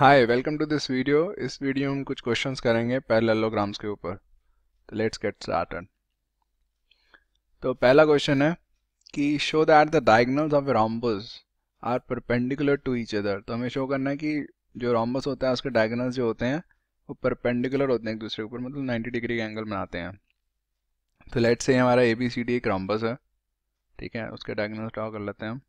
Hi welcome to this video इस video में कुछ क्वेश्चंस करेंगे पैरेललोग्राम्स के ऊपर तो लेट्स गेट स्टार्टेड तो पहला क्वेश्चन है कि show that the diagonals of rhombus are perpendicular to each other तो हमें शो करना है कि जो रॉम्बस होता है उसके डायगनल्स जो होते हैं वो परपेंडिकुलर होते हैं एक दूसरे के ऊपर मतलब नाइन्टी डिग्री के एंगल बनाते हैं तो लेट्स से हमारा ए बी सी डी एक रॉम्बस है ठीक है उसके डायगनल्स ड्रॉ कर लेते हैं हम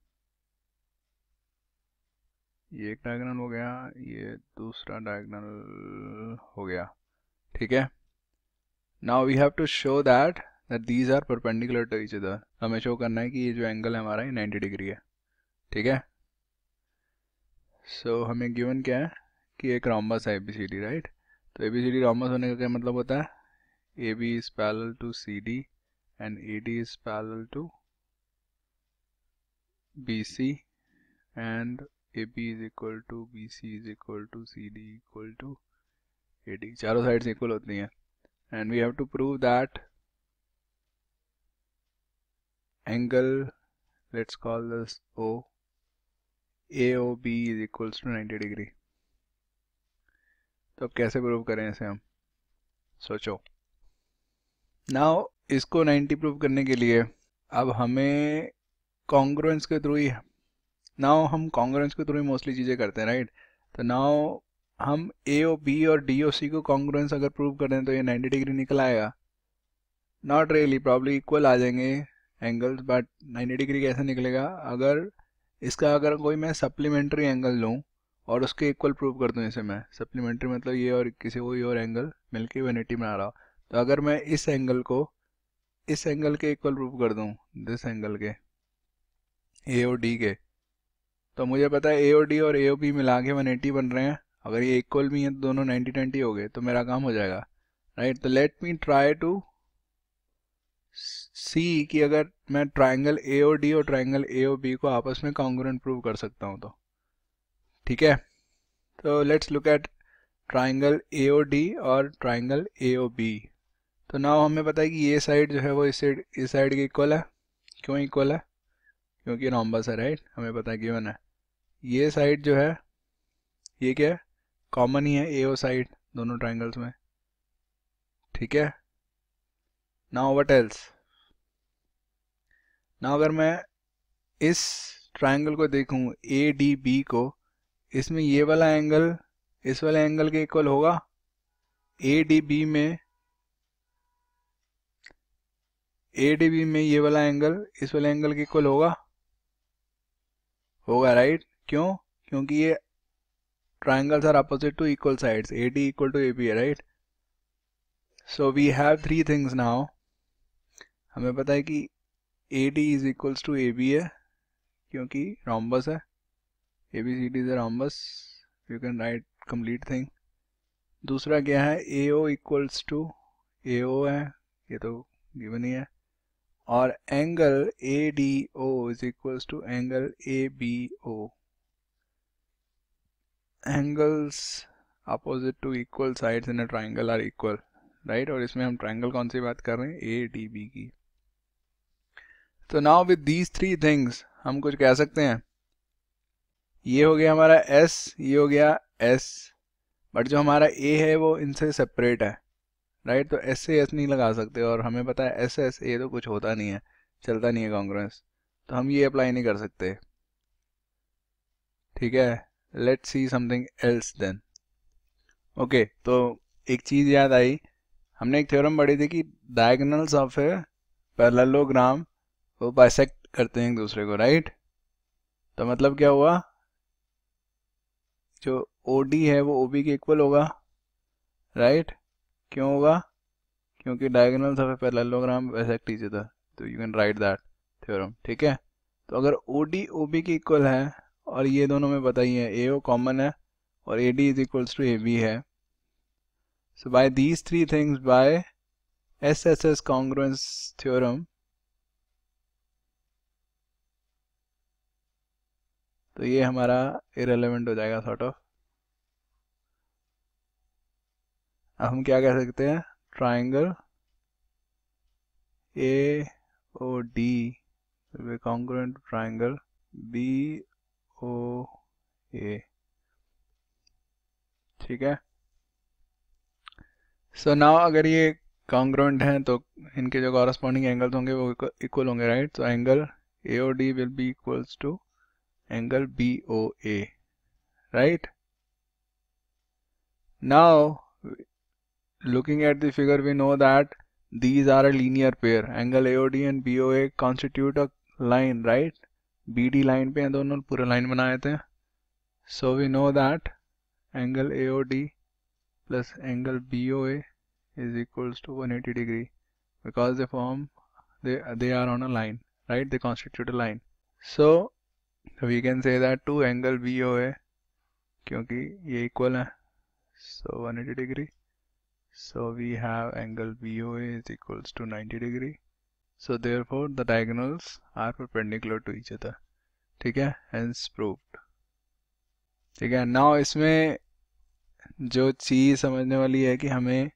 ये एक डायगनल हो गया ये दूसरा डायगनल हो गया ठीक है now we have to show that that these are perpendicular to each other हमें शो करना है कि ये जो एंगल है हमारा ये 90 डिग्री है ठीक है सो so, हमें गिवन क्या है कि एक रॉम्बस है A B C D right तो A B C D rhombus होने का क्या मतलब होता है A B is parallel to C D and A D is parallel to B C and AB is equal to B C is equal to C D equal to A D चारों sides equal होती हैं and we have to prove that angle let's call this O AOB is equals to 90 degree तो अब कैसे prove करें इसे हम सोचो नाउ इसको 90 प्रूव करने के लिए अब हमें कॉन्ग्रुएंस के थ्रू ही नाउ हम कॉन्ग्रेंस के थ्रू मोस्टली चीज़ें करते हैं राइट तो नाउ हम ए ओ बी और डी ओ सी को कॉन्ग्रेंस अगर प्रूव कर दें तो ये 90 डिग्री निकल आएगा नॉट रियली प्रॉब्ली इक्वल आ जाएंगे एंगल्स बट 90 डिग्री कैसे निकलेगा अगर इसका अगर कोई मैं सप्लीमेंट्री एंगल लूँ और उसके इक्वल प्रूव कर दूँ इसे मैं सप्लीमेंट्री मतलब ये और किसी कोई ये और एंगल मिलकर वन एटी बना रहा हूँ तो अगर मैं इस एंगल को इस एंगल के इक्वल प्रूव कर दूँ दिस एंगल के ए और डी के तो मुझे पता है ए और डी और ए बी मिला के वन एटी बन रहे हैं अगर ये इक्वल भी हैं तो दोनों नाइन्टी ट्वेंटी हो गए तो मेरा काम हो जाएगा राइट तो let me try to see कि अगर मैं ट्राइंगल ए और डी और ट्राइंगल ए और बी को आपस में कॉन्ग्रेंट प्रूव कर सकता हूँ तो ठीक है तो let's look at triangle A D और ट्राइंगल ए बी तो ना हमें पता है कि ये साइड जो है वो इस साइड इस साइड के इक्वल है क्यों इक्वल है क्योंकि नॉम्बस है राइट हमें पता है वन है ये साइड जो है ये क्या है कॉमन ही है ए ओ साइड दोनों ट्राइंगल्स में ठीक है ना वट एल्स ना अगर मैं इस ट्राइंगल को देखूं ए डी बी को इसमें ये वाला एंगल इस वाले एंगल के इक्वल होगा ए डी बी में ए डी बी में ये वाला एंगल इस वाले एंगल के इक्वल होगा होगा राइट क्यों क्योंकि ये triangles are opposite to equal sides A D equal to A B है right so we have three things now हमें पता है कि A D is equals to A B है क्योंकि रॉम्बस है A B C D is a rhombus you can write complete thing दूसरा क्या है ए ओ इक्वल्स टू ए ओ है ये तो गिवन ही है और angle A D O is equals to angle A B O angles opposite to equal sides in a triangle are equal right और इसमें हम ट्राइंगल कौन सी बात कर रहे हैं ए डी बी की तो now with these three things हम कुछ कह सकते हैं ये हो गया हमारा एस ये हो गया एस बट जो हमारा ए है वो इनसे सेपरेट है राइट तो एस से एस नहीं लगा सकते और हमें पता है एस एस ए तो कुछ होता नहीं है चलता नहीं है कांग्रेस तो हम ये अप्लाई नहीं कर सकते ठीक है let see something else then okay तो एक चीज़ याद आई हमने एक थ्योरम पढ़ी थी कि डायगनल्स ऑफ ए पैरलोग्राम वो बाइसेक्ट करते हैं एक दूसरे को राइट right? तो मतलब क्या हुआ जो ओ डी है वो ओ बी के इक्वल होगा राइट right? क्यों होगा क्योंकि diagonals of a parallelogram bisect each other तो you can write that theorem ठीक है तो अगर ओ डी ओ बी के इक्वल है और ये दोनों में बताइए ए ओ कॉमन है और A D is equals to A B है so by these three things by S S S congruence theorem तो ये हमारा इरेलीवेंट हो जाएगा सॉर्ट ऑफ अब हम क्या कह सकते हैं triangle A O D congruent triangle B O A ठीक है सो so नाउ अगर ये कॉन्ग्रोड हैं तो इनके जो कॉरस्पॉन्डिंग एंगल्स होंगे वो इक्वल होंगे right so angle A O D will be equals to angle B O A right now looking at the figure we know that these are a linear pair angle A O D and B O A constitute a line right B D line पे हैं दोनों पूरा line बनाए थे so we know that angle A O D plus angle B O is equals to one eighty degree because they form they they are on a line right they constitute a line so we can say that two angle B O A क्योंकि ये equal है so one eighty degree so we have angle B O is equals to ninety degree so therefore the diagonals are perpendicular to each other ठीक है hence proved ठीक है now इसमें जो चीज़ समझने वाली है कि हमें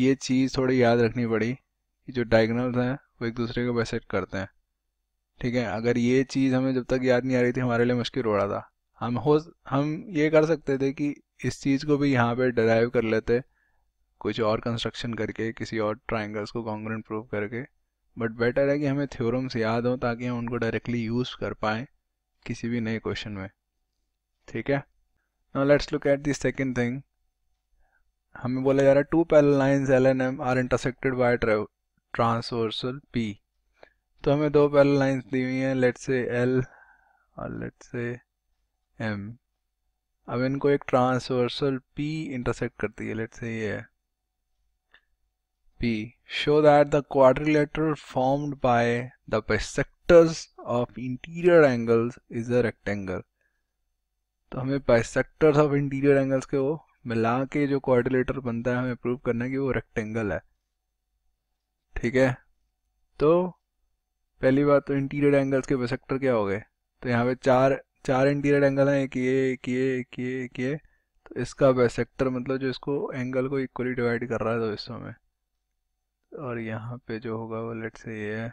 ये चीज़ थोड़ी याद रखनी पड़ी कि जो डायगनल्स हैं वो एक दूसरे को बैसेट करते हैं ठीक है अगर ये चीज़ हमें जब तक याद नहीं आ रही थी हमारे लिए मुश्किल हो रहा था हम हो हम ये कर सकते थे कि इस चीज़ को भी यहाँ पे डराइव कर लेते कुछ और कंस्ट्रक्शन करके किसी और ट्राइंगल्स को कॉन्ग्रेंट प्रूव करके बट बेटर है कि हमें थ्योरम्स याद हों ताकि हम उनको डायरेक्टली यूज़ कर पाए किसी भी नए क्वेश्चन में ठीक है now let's look at the second thing हमें बोला जा रहा है two parallel lines L and M are intersected by transversal P तो हमें दो पैरल लाइन्स दी हुई हैं लेट से एल और लेट से एम अब इनको एक ट्रांसवर्सल पी इंटरसेक्ट करती है लेट से ये है P. Show that the quadrilateral formed by the bisectors of interior angles is a rectangle. तो हमें bisectors of interior angles के वो मिला के जो quadrilateral बनता है हमें prove करना है कि वो rectangle है ठीक है तो पहली बात तो interior angles के bisector क्या हो गए तो यहाँ पे चार चार interior एंगल हैं एक ये एक ये एक ये एक ये तो इसका bisector मतलब जो इसको angle को equally divide कर रहा है तो इस समय और यहाँ पे जो होगा वो लेट से ये है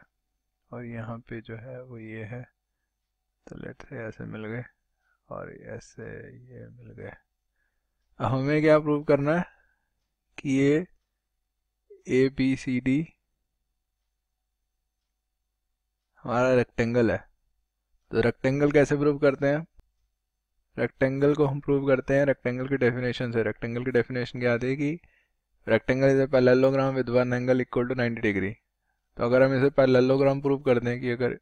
और यहाँ पे जो है वो ये है तो लेट से ऐसे मिल गए और ऐसे ये मिल गए अब हमें क्या प्रूव करना है कि ये ए बी सी डी हमारा रेक्टेंगल है तो रेक्टेंगल कैसे प्रूव करते हैं रेक्टेंगल को हम प्रूव करते हैं रेक्टेंगल की डेफिनेशन से रेक्टेंगल की डेफिनेशन क्या आती है कि rectangle is a parallelogram with one angle equal to 90 degree तो अगर हम इसे पैलेलोग्राम प्रूव कर दें कि अगर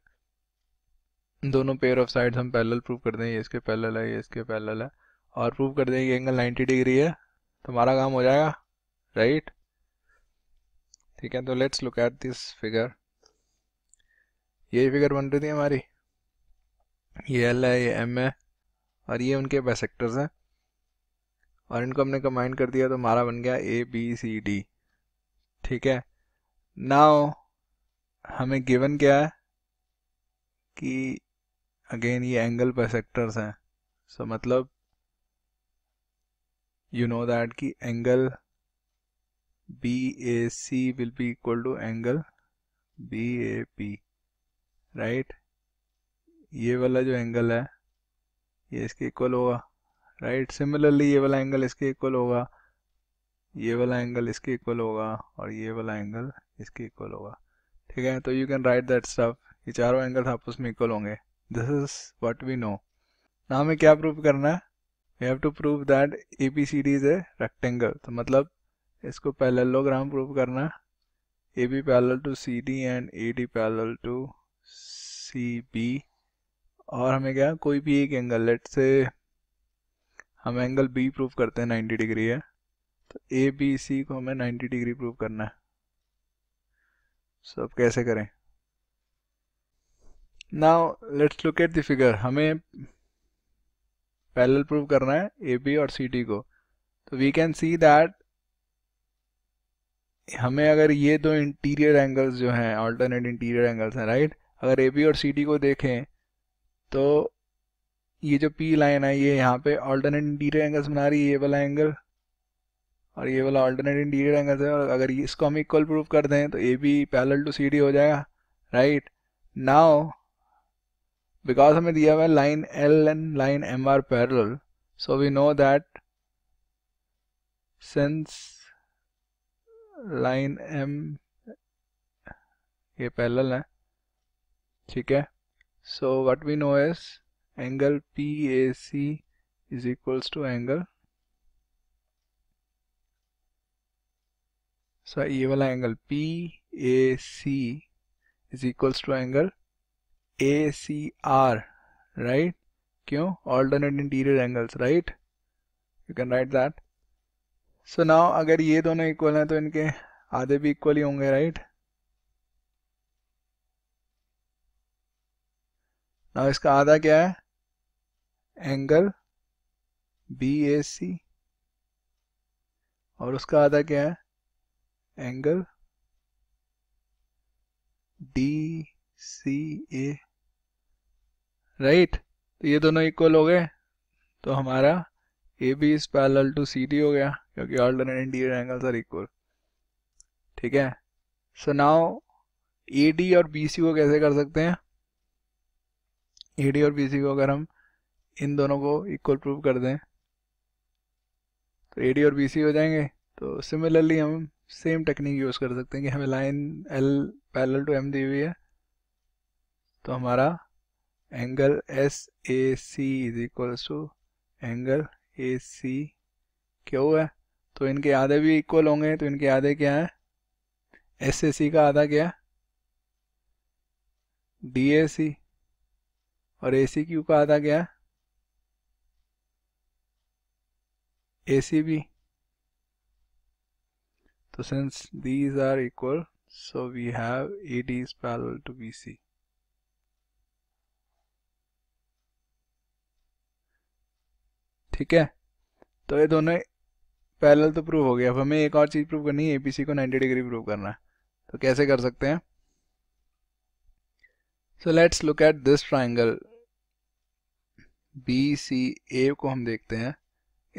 दोनों पेयर ऑफ साइड्स हम पैरेलल प्रूव कर दें ये इसके पैरेलल है ये इसके पैरेलल है और प्रूव कर दें कि एंगल 90 डिग्री है तो हमारा काम हो जाएगा राइट ठीक है तो let's look at this figure यही फिगर बन रही थी हमारी ये एल है ये एम है और ये उनके बेसेक्टर्स हैं और इनको हमने कंबाइन कर दिया तो हमारा बन गया ए बी सी डी ठीक है नाउ हमें गिवन क्या है कि अगेन ये एंगल परसेक्टर्स हैं सो so, मतलब यू नो दैट कि angle B A C will be equal to angle B A P right ये वाला जो एंगल है ये इसके इक्वल होगा राइट सिमिलरली ये वाला एंगल इसके इक्वल होगा ये वाला एंगल इसके इक्वल होगा और ये वाला एंगल इसके इक्वल होगा ठीक है तो you can write that stuff ये चारों एंगल आपस में इक्वल होंगे this is what we know ना हमें क्या प्रूव करना है we have to prove that A B C D is a rectangle तो मतलब इसको पैरेललोग्राम प्रूव करना है A B parallel to C D and A D parallel to C B और हमें क्या कोई भी एक एंगल लेट से हम एंगल बी प्रूव करते हैं 90 डिग्री है तो ए बी सी को हमें 90 डिग्री प्रूव करना है सो अब कैसे करें now let's look at the figure हमें पैरेलल प्रूव करना है ए बी और सी डी को तो वी कैन सी दैट हमें अगर ये दो इंटीरियर एंगल्स जो हैं ऑल्टरनेट इंटीरियर एंगल्स हैं राइट अगर ए बी और सी डी को देखें तो ये जो पी लाइन है ये यहाँ पे ऑल्टरनेट इंटीरियर एंगल्स बना रही है ये वाला एंगल और ये वाला ऑल्टरनेट इंटीरियर एंगल्स है और अगर इसको हम इक्वल प्रूव कर दें तो A B parallel to C D हो जाएगा राइट नाउ बिकॉज हमें दिया हुआ है line L and line M are parallel so we know that since line M ये पैरल है ठीक है so what we know is angle P A C is equals to angle so ये वाला angle P A C is equals to angle A C R right क्यों alternate interior angles right you can write that so now अगर ये दोनों equal हैं तो इनके आधे भी इक्वल ही होंगे राइट नाउ इसका आधा क्या है एंगल बी ए सी और उसका आधा क्या है angle D C A right तो ये दोनों इक्वल हो गए तो हमारा A B is parallel to C D हो गया क्योंकि alternate interior angles are equal ठीक है सो नाउ ए डी और बी सी को कैसे कर सकते हैं ए डी और बी सी को अगर हम इन दोनों को इक्वल प्रूव कर दें तो ए डी और बी सी हो जाएंगे तो सिमिलरली हम सेम टेक्निक यूज़ कर सकते हैं कि हमें line L parallel to M दी हुई है तो हमारा angle S A C is equals to angle A C क्यों है तो इनके आधे भी इक्वल होंगे तो इनके आधे क्या है एस ए सी का आधा क्या है डी ए सी और ए सी क्यू का आधा क्या है ACB. So since these are equal, so we have AD is parallel to BC. ठीक है तो ये दोनों पैरेलल तो प्रूव हो गया अब हमें एक और चीज़ प्रूव करनी है एपीसी को 90 डिग्री प्रूव करना है तो कैसे कर सकते हैं so let's look at this triangle B C A को हम देखते हैं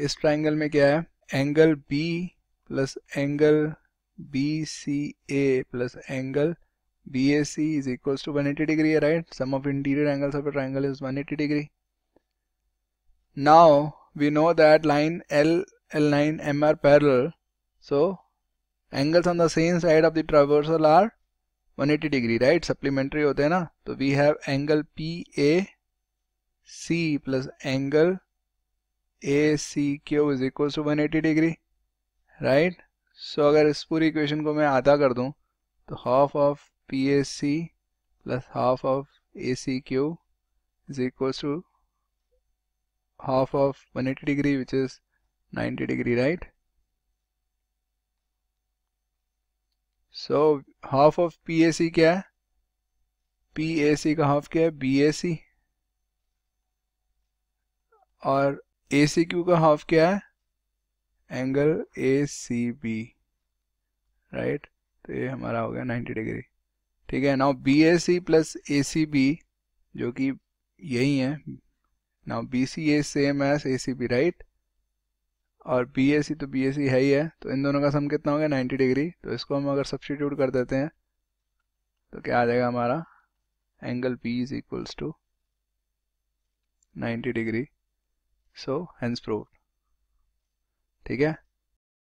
इस ट्राइंगल में क्या है angle B plus angle B C A plus angle B A C is equal to one eighty degree right sum of interior angles of triangle is one eighty degree now we know that line L L nine M are parallel so angles on the same side of the traversal are 180 degree right supplementary होते हैं ना तो we have angle P A C plus angle A C Q is equal to one eighty degree right so अगर इस पूरी equation को मैं आधा कर दूं तो half of P A C plus half of A C Q is equal to half of one eighty degree which is ninety degree right so half of P A C क्या है P A सी का half क्या है B A सी और ए C Q का half क्या है angle A C B right तो ये हमारा हो गया 90 डिग्री ठीक है now B A C plus A C B जो कि यही है now B C A same as A C B right और बी ए सी तो बी ए सी है ही है तो इन दोनों का सम कितना हो गया 90 डिग्री तो इसको हम अगर सब्सटीट्यूट कर देते हैं तो क्या आ जाएगा हमारा angle B is equals to 90 degree so hence prove ठीक है